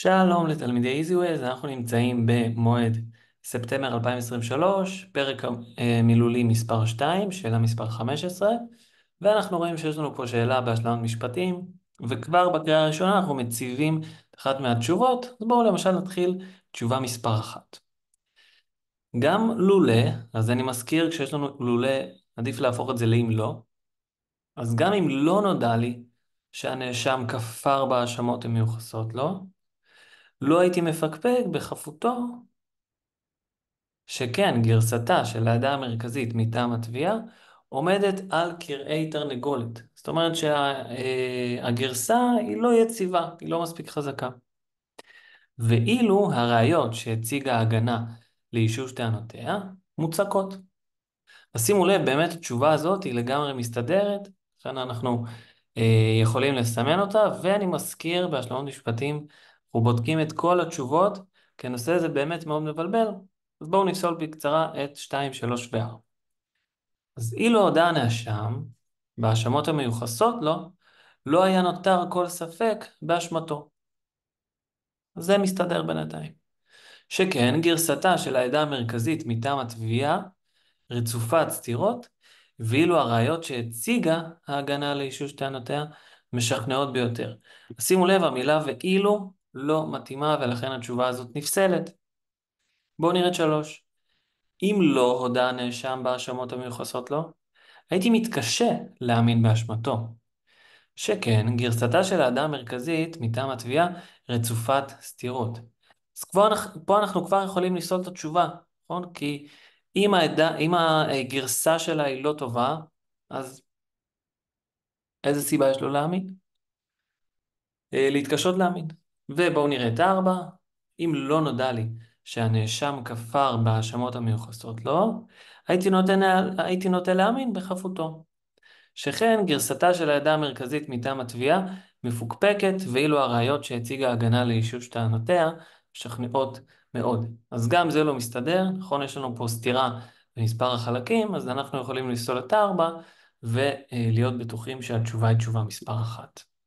שלום לתלמידי EasyWays, אנחנו נמצאים במועד ספטמר 2023, פרק אה, מילולי מספר 2, שאלה מספר 15, ואנחנו רואים שיש לנו פה שאלה בהשלמת משפטים, וכבר בקריאה הראשונה אנחנו מציבים אחת מהתשובות, אז בואו למשל נתחיל תשובה מספר 1. גם לולא, אז אני מזכיר כשיש לנו לולא, עדיף להפוך את זה לאם לא, אז גם אם לא נודע לי שהנאשם כפר בהאשמות המיוחסות לו, לא? לא הייתי מפקפק בחפותו שכן גרסתה של העדה המרכזית מטעם התביעה עומדת על כרעי תרנגולת. זאת אומרת שהגרסה אה, היא לא יציבה, היא לא מספיק חזקה. ואילו הראיות שהציגה ההגנה לאישוש טענותיה מוצקות. אז שימו לב, באמת התשובה הזאת היא לגמרי מסתדרת, לכן אנחנו אה, יכולים לסמן אותה, ואני מזכיר בהשלמות משפטים אנחנו בודקים את כל התשובות, כי הנושא הזה באמת מאוד מבלבל, אז בואו נפסול בקצרה את 2, 3 ו-4. אז אילו הודה הנאשם, בהאשמות המיוחסות לו, לא היה נותר כל ספק באשמתו. זה מסתדר בינתיים. שכן גרסתה של העדה המרכזית מטעם התביעה רצופת סתירות, ואילו הראיות שהציגה ההגנה לאישוש טענותיה משכנעות ביותר. שימו לב, המילה ואילו לא מתאימה ולכן התשובה הזאת נפסלת. בואו נראה את שלוש. אם לא הודה הנאשם בהאשמות המיוחסות לו, הייתי מתקשה להאמין באשמתו. שכן, גרסתה של האדם המרכזית מטעם התביעה רצופת סתירות. אז כבר, פה אנחנו כבר יכולים לפסול את התשובה, נכון? כי אם, העדה, אם הגרסה שלה היא לא טובה, אז איזה סיבה יש לו להאמין? אה, להתקשות להאמין. ובואו נראה את הארבע, אם לא נודע לי שהנאשם כפר בהאשמות המיוחסות לו, לא, הייתי נוטה, להאמין בחפותו. שכן גרסתה של העדה המרכזית מטעם התביעה מפוקפקת, ואילו הראיות שהציגה ההגנה לאישוש טענותיה משכנעות מאוד. אז גם זה לא מסתדר, נכון? יש לנו פה סתירה במספר החלקים, אז אנחנו יכולים לסלול את הארבע ולהיות בטוחים שהתשובה היא תשובה מספר אחת.